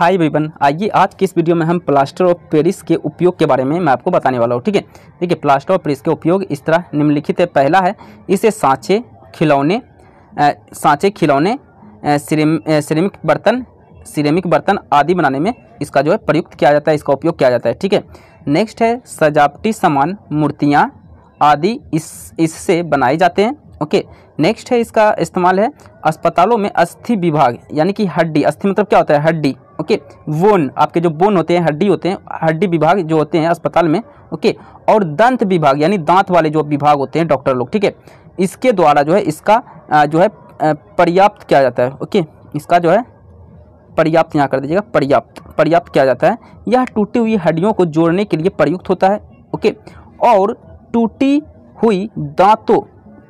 हाय Bevan आइए आज की इस वीडियो में हम प्लास्टर ऑफ पेरिस के उपयोग के बारे में मैं आपको बताने वाला हूँ ठीक है देखिए प्लास्टर ऑफ पेरिस के उपयोग इस तरह निम्नलिखित है पहला है इसे सांचे खिलौने सांचे खिलौने सिरेमिक बर्तन सिरेमिक बर्तन आदि बनाने में इसका जो है प्रयुक्त किया जाता है इसका उपयोग किया जाता है ठीक है नेक्स्ट है सजावटी सामान मूर्तियाँ आदि इस इससे बनाए जाते हैं ओके नेक्स्ट है इसका इस्तेमाल है अस्पतालों में अस्थि विभाग यानी कि हड्डी अस्थि मतलब क्या होता है हड्डी ओके बोन आपके जो बोन होते हैं हड्डी होते हैं हड्डी विभाग जो होते हैं अस्पताल में ओके और दंत विभाग यानी दांत वाले जो विभाग होते हैं डॉक्टर लोग ठीक है इसके द्वारा जो है इसका जो है पर्याप्त किया जाता है ओके इसका जो है पर्याप्त यहाँ कर दीजिएगा पर्याप्त पर्याप्त किया जाता है यह टूटी हुई हड्डियों को जोड़ने के लिए प्रयुक्त होता है ओके और टूटी हुई दांतों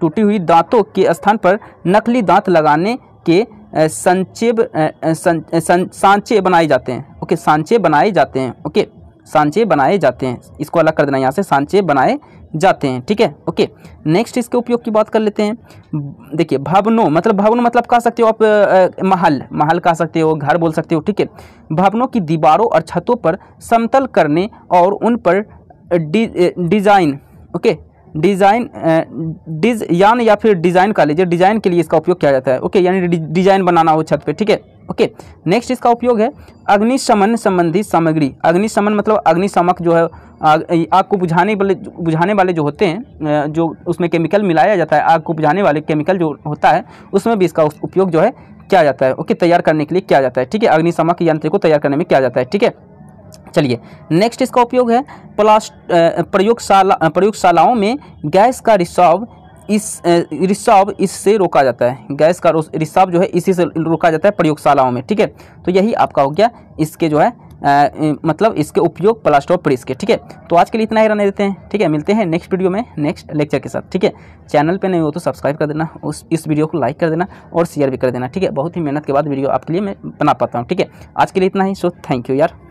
टूटी हुई दांतों के स्थान पर नकली दांत लगाने के संचेब सं, सं, सांचे बनाए जाते हैं ओके सांचे बनाए जाते हैं ओके सांचे बनाए जाते हैं इसको अलग कर देना यहाँ से सांचे बनाए जाते हैं ठीक है ओके नेक्स्ट इसके उपयोग की बात कर लेते हैं देखिए भवनों मतलब भवन मतलब कह सकते हो आप महल महल कह सकते हो घर बोल सकते हो ठीक है भवनों की दीवारों और छतों पर समतल करने और उन पर डिज़ाइन ओके डिज़ाइन डिज यान या फिर डिज़ाइन का लीजिए डिज़ाइन के लिए इसका उपयोग किया जाता है ओके यानी डिज़ाइन बनाना हो छत पे ठीक है ओके नेक्स्ट इसका उपयोग है अग्निशमन संबंधी सामग्री अग्निशमन मतलब अग्निशमक जो है आग, आग को बुझाने वाले बुझाने वाले जो होते हैं जो उसमें केमिकल मिलाया जाता है आग को बुझाने वाले केमिकल जो होता है उसमें भी इसका उपयोग जो है किया जाता है ओके तैयार करने के लिए किया जाता है ठीक है अग्निशमक यंत्र को तैयार करने में किया जाता है ठीक है चलिए नेक्स्ट इसका उपयोग है प्लास्ट प्रयोगशाला प्रयोगशालाओं में गैस का रिसाव इस रिसाव इससे रोका जाता है गैस का रिसाव जो है इसी से रोका जाता है प्रयोगशालाओं में ठीक है तो यही आपका हो गया इसके जो है आ, मतलब इसके उपयोग प्लास्टर ऑफ प्रेस के ठीक है तो आज के लिए इतना ही रहने देते हैं ठीक है मिलते हैं नेक्स्ट वीडियो में नेक्स्ट लेक्चर के साथ ठीक है चैनल पे नहीं हो तो सब्सक्राइब कर देना उस इस वीडियो को लाइक कर देना और शेयर भी कर देना ठीक है बहुत ही मेहनत के बाद वीडियो आपके लिए मैं बना पाता हूँ ठीक है आज के लिए इतना ही सो थैंक यू यार